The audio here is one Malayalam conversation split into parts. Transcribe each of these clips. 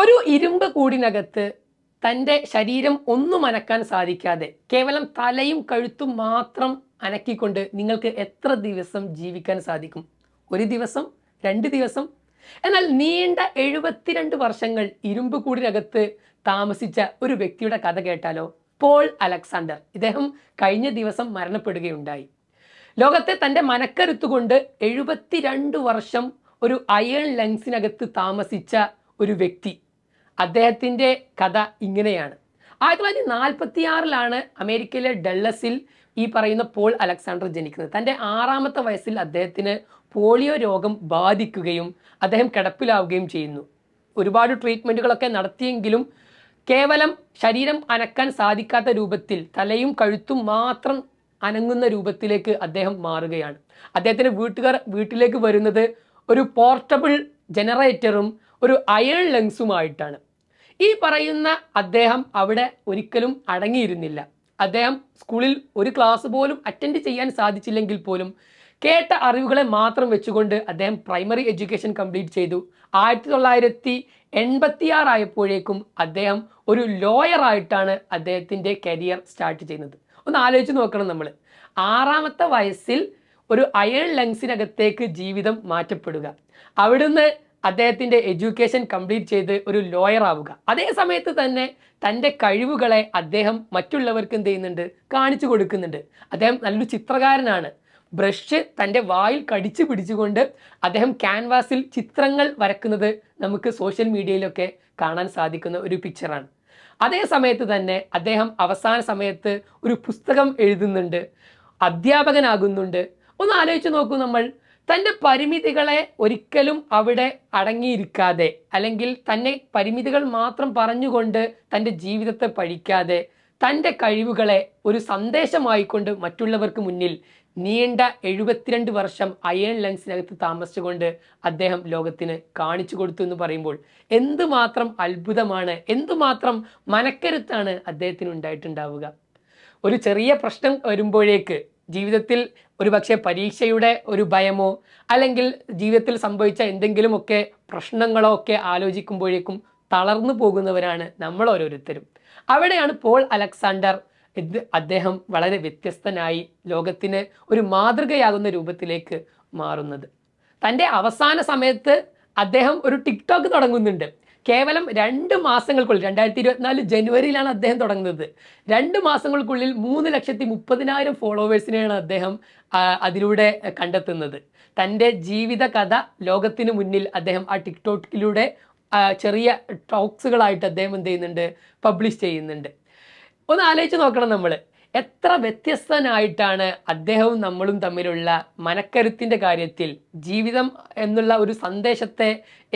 ഒരു ഇരുമ്പ് കൂടിനകത്ത് തൻ്റെ ശരീരം ഒന്നും അനക്കാൻ സാധിക്കാതെ കേവലം തലയും കഴുത്തും മാത്രം അനക്കിക്കൊണ്ട് നിങ്ങൾക്ക് എത്ര ദിവസം ജീവിക്കാൻ സാധിക്കും ഒരു ദിവസം രണ്ട് ദിവസം എന്നാൽ നീണ്ട എഴുപത്തിരണ്ട് വർഷങ്ങൾ ഇരുമ്പ് കൂടിനകത്ത് താമസിച്ച ഒരു വ്യക്തിയുടെ കഥ കേട്ടാലോ പോൾ അലക്സാണ്ടർ ഇദ്ദേഹം കഴിഞ്ഞ ദിവസം മരണപ്പെടുകയുണ്ടായി ലോകത്തെ തൻ്റെ മനക്കരുത്തുകൊണ്ട് എഴുപത്തിരണ്ട് വർഷം ഒരു അയൺ ലങ്സിനകത്ത് താമസിച്ച ഒരു വ്യക്തി അദ്ദേഹത്തിൻ്റെ കഥ ഇങ്ങനെയാണ് ആയിരത്തി തൊള്ളായിരത്തി നാൽപ്പത്തി ആറിലാണ് അമേരിക്കയിലെ ഡള്ളസിൽ ഈ പറയുന്ന പോൾ അലക്സാണ്ടർ ജനിക്കുന്നത് തൻ്റെ ആറാമത്തെ വയസ്സിൽ അദ്ദേഹത്തിന് പോളിയോ രോഗം ബാധിക്കുകയും അദ്ദേഹം കിടപ്പിലാവുകയും ചെയ്യുന്നു ഒരുപാട് ട്രീറ്റ്മെൻറ്റുകളൊക്കെ നടത്തിയെങ്കിലും കേവലം ശരീരം അനക്കാൻ സാധിക്കാത്ത രൂപത്തിൽ തലയും കഴുത്തും മാത്രം അനങ്ങുന്ന രൂപത്തിലേക്ക് അദ്ദേഹം മാറുകയാണ് അദ്ദേഹത്തിൻ്റെ വീട്ടുകാർ വീട്ടിലേക്ക് വരുന്നത് ഒരു പോർട്ടബിൾ ജനറേറ്ററും ഒരു അയൺ ലങ്സുമായിട്ടാണ് ഈ പറയുന്ന അദ്ദേഹം അവിടെ ഒരിക്കലും അടങ്ങിയിരുന്നില്ല അദ്ദേഹം സ്കൂളിൽ ഒരു ക്ലാസ് പോലും അറ്റൻഡ് ചെയ്യാൻ സാധിച്ചില്ലെങ്കിൽ പോലും കേട്ട അറിവുകളെ മാത്രം വെച്ചുകൊണ്ട് അദ്ദേഹം പ്രൈമറി എഡ്യൂക്കേഷൻ കംപ്ലീറ്റ് ചെയ്തു ആയിരത്തി തൊള്ളായിരത്തി എൺപത്തിയാറായപ്പോഴേക്കും അദ്ദേഹം ഒരു ലോയറായിട്ടാണ് അദ്ദേഹത്തിൻ്റെ കരിയർ സ്റ്റാർട്ട് ചെയ്യുന്നത് ഒന്ന് ആലോചിച്ച് നോക്കണം നമ്മൾ ആറാമത്തെ വയസ്സിൽ ഒരു അയൺ ലങ്സിനകത്തേക്ക് ജീവിതം മാറ്റപ്പെടുക അവിടുന്ന് അദ്ദേഹത്തിൻ്റെ എഡ്യൂക്കേഷൻ കംപ്ലീറ്റ് ചെയ്ത് ഒരു ലോയർ ആവുക അതേ സമയത്ത് തന്നെ തൻ്റെ കഴിവുകളെ അദ്ദേഹം മറ്റുള്ളവർക്ക് എന്ത് ചെയ്യുന്നുണ്ട് കാണിച്ചു കൊടുക്കുന്നുണ്ട് അദ്ദേഹം നല്ലൊരു ചിത്രകാരനാണ് ബ്രഷ് തൻ്റെ വായിൽ കടിച്ചു പിടിച്ചുകൊണ്ട് അദ്ദേഹം ക്യാൻവാസിൽ ചിത്രങ്ങൾ വരക്കുന്നത് നമുക്ക് സോഷ്യൽ മീഡിയയിലൊക്കെ കാണാൻ സാധിക്കുന്ന ഒരു പിക്ചറാണ് അതേ സമയത്ത് തന്നെ അദ്ദേഹം അവസാന സമയത്ത് ഒരു പുസ്തകം എഴുതുന്നുണ്ട് അധ്യാപകനാകുന്നുണ്ട് ഒന്ന് ആലോചിച്ച് നോക്കൂ നമ്മൾ തൻ്റെ പരിമിതികളെ ഒരിക്കലും അവിടെ അടങ്ങിയിരിക്കാതെ അല്ലെങ്കിൽ തന്നെ പരിമിതികൾ മാത്രം പറഞ്ഞുകൊണ്ട് തൻ്റെ ജീവിതത്തെ പഴിക്കാതെ തൻ്റെ കഴിവുകളെ ഒരു സന്ദേശമായിക്കൊണ്ട് മറ്റുള്ളവർക്ക് മുന്നിൽ നീണ്ട എഴുപത്തിരണ്ട് വർഷം അയൺ ലങ്സിനകത്ത് താമസിച്ചുകൊണ്ട് അദ്ദേഹം ലോകത്തിന് കാണിച്ചു കൊടുത്തു എന്ന് പറയുമ്പോൾ എന്തുമാത്രം അത്ഭുതമാണ് എന്തുമാത്രം മനക്കരുത്താണ് അദ്ദേഹത്തിന് ഉണ്ടായിട്ടുണ്ടാവുക ഒരു ചെറിയ പ്രശ്നം വരുമ്പോഴേക്ക് ജീവിതത്തിൽ ഒരു പക്ഷേ പരീക്ഷയുടെ ഒരു ഭയമോ അല്ലെങ്കിൽ ജീവിതത്തിൽ സംഭവിച്ച എന്തെങ്കിലുമൊക്കെ പ്രശ്നങ്ങളോ ഒക്കെ ആലോചിക്കുമ്പോഴേക്കും തളർന്നു പോകുന്നവരാണ് നമ്മൾ ഓരോരുത്തരും അവിടെയാണ് പോൾ അലക്സാണ്ടർ ഇത് അദ്ദേഹം വളരെ വ്യത്യസ്തനായി ലോകത്തിന് ഒരു മാതൃകയാകുന്ന രൂപത്തിലേക്ക് മാറുന്നത് തൻ്റെ അവസാന സമയത്ത് അദ്ദേഹം ഒരു ടിക്ടോക്ക് തുടങ്ങുന്നുണ്ട് കേവലം രണ്ട് മാസങ്ങൾക്കുള്ളിൽ രണ്ടായിരത്തി ഇരുപത്തിനാല് ജനുവരിയിലാണ് അദ്ദേഹം തുടങ്ങുന്നത് രണ്ട് മാസങ്ങൾക്കുള്ളിൽ മൂന്ന് ലക്ഷത്തി മുപ്പതിനായിരം ഫോളോവേഴ്സിനെയാണ് അദ്ദേഹം അതിലൂടെ കണ്ടെത്തുന്നത് തൻ്റെ ജീവിത കഥ ലോകത്തിന് മുന്നിൽ അദ്ദേഹം ആ ടിക്ടോക്കിലൂടെ ചെറിയ ടോക്സുകളായിട്ട് അദ്ദേഹം എന്ത് ചെയ്യുന്നുണ്ട് പബ്ലിഷ് ചെയ്യുന്നുണ്ട് ഒന്ന് ആലോചിച്ച് നോക്കണം നമ്മൾ എത്ര വ്യത്യസ്തനായിട്ടാണ് അദ്ദേഹവും നമ്മളും തമ്മിലുള്ള മനക്കരുത്തിൻ്റെ കാര്യത്തിൽ ജീവിതം എന്നുള്ള ഒരു സന്ദേശത്തെ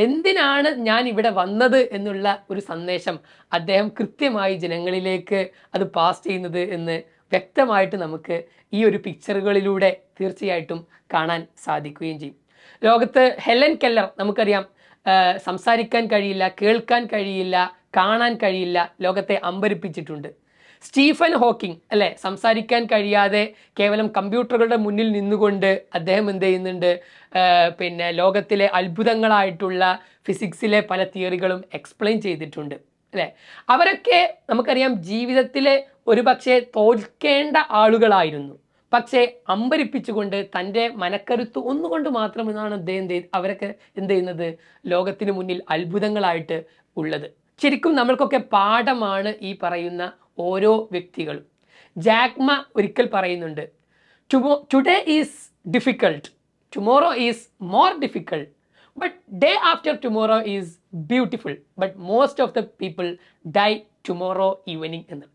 എന്തിനാണ് ഞാൻ ഇവിടെ വന്നത് എന്നുള്ള ഒരു സന്ദേശം അദ്ദേഹം കൃത്യമായി ജനങ്ങളിലേക്ക് അത് പാസ് ചെയ്യുന്നത് എന്ന് വ്യക്തമായിട്ട് നമുക്ക് ഈ ഒരു പിക്ചറുകളിലൂടെ തീർച്ചയായിട്ടും കാണാൻ സാധിക്കുകയും ചെയ്യും ലോകത്ത് ഹെലൻ കെല്ലർ നമുക്കറിയാം സംസാരിക്കാൻ കഴിയില്ല കേൾക്കാൻ കഴിയില്ല കാണാൻ കഴിയില്ല ലോകത്തെ അമ്പരിപ്പിച്ചിട്ടുണ്ട് സ്റ്റീഫൻ ഹോക്കിംഗ് അല്ലെ സംസാരിക്കാൻ കഴിയാതെ കേവലം കമ്പ്യൂട്ടറുകളുടെ മുന്നിൽ നിന്നുകൊണ്ട് അദ്ദേഹം എന്ത് ചെയ്യുന്നുണ്ട് പിന്നെ ലോകത്തിലെ അത്ഭുതങ്ങളായിട്ടുള്ള ഫിസിക്സിലെ പല തിയറികളും എക്സ്പ്ലെയിൻ ചെയ്തിട്ടുണ്ട് അല്ലെ അവരൊക്കെ നമുക്കറിയാം ജീവിതത്തിലെ ഒരു പക്ഷേ തോൽക്കേണ്ട ആളുകളായിരുന്നു പക്ഷേ അമ്പരിപ്പിച്ചുകൊണ്ട് തൻ്റെ മനക്കരുത്ത് ഒന്നുകൊണ്ട് മാത്രം എന്നാണ് അദ്ദേഹം അവരൊക്കെ എന്ത് ചെയ്യുന്നത് ലോകത്തിന് മുന്നിൽ അത്ഭുതങ്ങളായിട്ട് ഉള്ളത് ശരിക്കും നമ്മൾക്കൊക്കെ പാഠമാണ് ഈ പറയുന്ന ഓരോ വ്യക്തികളും ജാക്മ ഒരിക്കൽ പറയുന്നുണ്ട് tomorrow today is difficult tomorrow is more difficult but day after tomorrow is beautiful but most of the people die tomorrow evening എന്ന്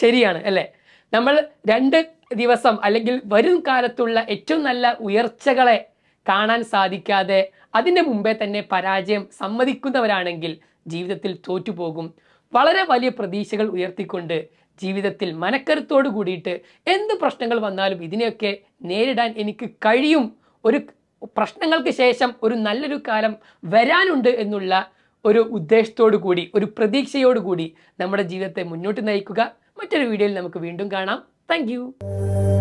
ശരിയാണ് അല്ലേ നമ്മൾ രണ്ട് ദിവസം അല്ലെങ്കിൽ വരും കാലത്തുള്ള ഏറ്റവും നല്ല ഉയർച്ചകളെ കാണാൻ സാധിക്കാതെ അതിൻ്റെ മുമ്പേ തന്നെ പരാജയം സമ്മതിക്കുന്നവരാണെങ്കിൽ ജീവിതത്തിൽ തോറ്റുപോകും വളരെ വലിയ പ്രതീക്ഷകൾ ഉയർത്തിക്കൊണ്ട് ജീവിതത്തിൽ മനക്കരുത്തോട് കൂടിയിട്ട് എന്ത് പ്രശ്നങ്ങൾ വന്നാലും ഇതിനെയൊക്കെ നേരിടാൻ എനിക്ക് കഴിയും ഒരു പ്രശ്നങ്ങൾക്ക് ശേഷം ഒരു നല്ലൊരു കാലം വരാനുണ്ട് എന്നുള്ള ഒരു ഉദ്ദേശത്തോടു കൂടി ഒരു പ്രതീക്ഷയോടുകൂടി നമ്മുടെ ജീവിതത്തെ മുന്നോട്ട് നയിക്കുക മറ്റൊരു വീഡിയോയിൽ നമുക്ക് വീണ്ടും കാണാം താങ്ക്